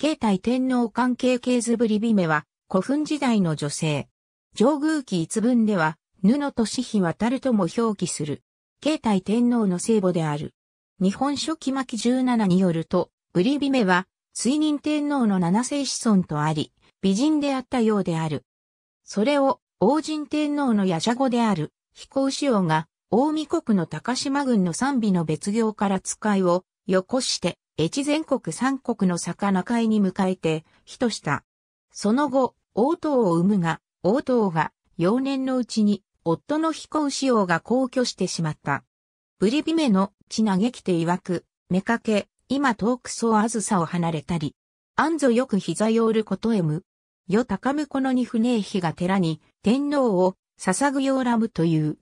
慶太天皇関係系図ぶりびめは、古墳時代の女性。上宮記一文では、布と死碑渡るとも表記する。慶太天皇の聖母である。日本書紀巻17によると、ぶりびめは、水任天皇の七世子孫とあり、美人であったようである。それを、王神天皇のやじゃ語である、飛行使用が、大見国の高島軍の賛美の別行から使いを、よこして、越前国三国の魚会に迎えて、火とした。その後、王党を生むが、王党が、幼年のうちに、夫の飛行仕様が皇居してしまった。ブリビメの血嘆きて曰く、めかけ、今遠くそうあずさを離れたり、安ぞよく膝よることへむ。よ高むこのに船火が寺に、天皇を、捧ぐようらむという。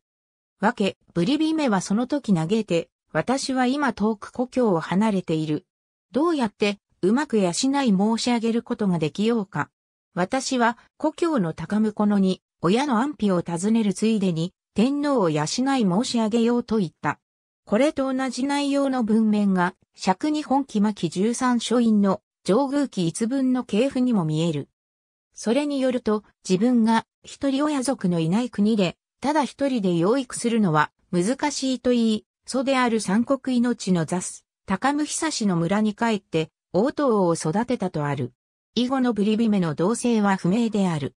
わけ、ブリビメはその時嘆いて、私は今遠く故郷を離れている。どうやってうまく養い申し上げることができようか。私は故郷の高むこのに親の安否を尋ねるついでに天皇を養い申し上げようと言った。これと同じ内容の文面が尺日本期末期十三書院の上宮期一文の系譜にも見える。それによると自分が一人親族のいない国でただ一人で養育するのは難しいと言い、祖である三国命の雑す、高無久志の村に帰って、王党を育てたとある。以後のブリビメの同性は不明である。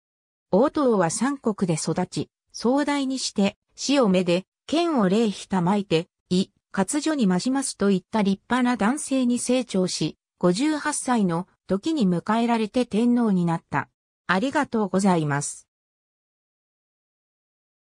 王党は三国で育ち、壮大にして、死を目で、剣を礼ひたまいて、い、活女にましますといった立派な男性に成長し、58歳の時に迎えられて天皇になった。ありがとうございます。